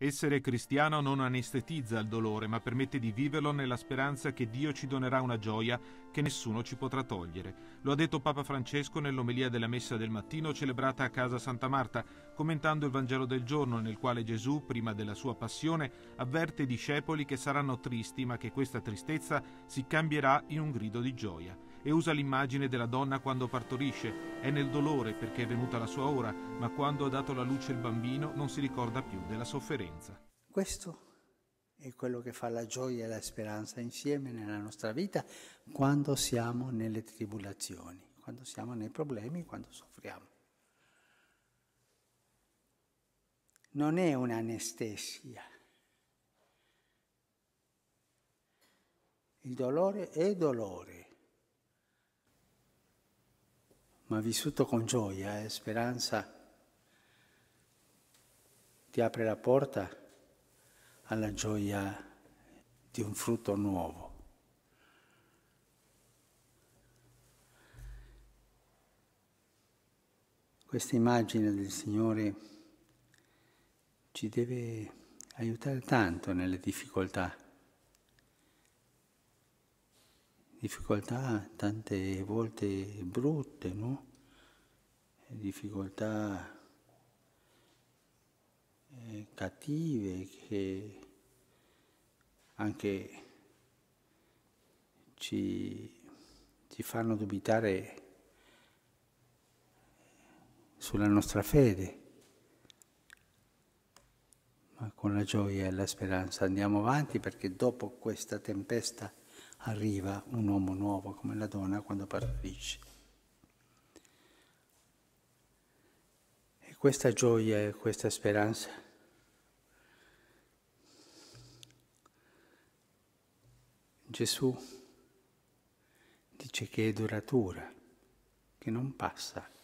Essere cristiano non anestetizza il dolore, ma permette di viverlo nella speranza che Dio ci donerà una gioia che nessuno ci potrà togliere. Lo ha detto Papa Francesco nell'omelia della messa del mattino celebrata a casa Santa Marta, commentando il Vangelo del giorno nel quale Gesù, prima della sua passione, avverte i discepoli che saranno tristi, ma che questa tristezza si cambierà in un grido di gioia e usa l'immagine della donna quando partorisce, è nel dolore perché è venuta la sua ora, ma quando ha dato la luce il bambino non si ricorda più della sofferenza. Questo è quello che fa la gioia e la speranza insieme nella nostra vita quando siamo nelle tribolazioni, quando siamo nei problemi, quando soffriamo. non è un'anestesia. Il dolore è dolore. ma vissuto con gioia e speranza ti apre la porta alla gioia di un frutto nuovo. Questa immagine del Signore ci deve aiutare tanto nelle difficoltà. difficoltà tante volte brutte, no? difficoltà eh, cattive che anche ci, ci fanno dubitare sulla nostra fede, ma con la gioia e la speranza andiamo avanti perché dopo questa tempesta arriva un uomo nuovo come la donna quando partorisce. E questa gioia e questa speranza Gesù dice che è duratura, che non passa.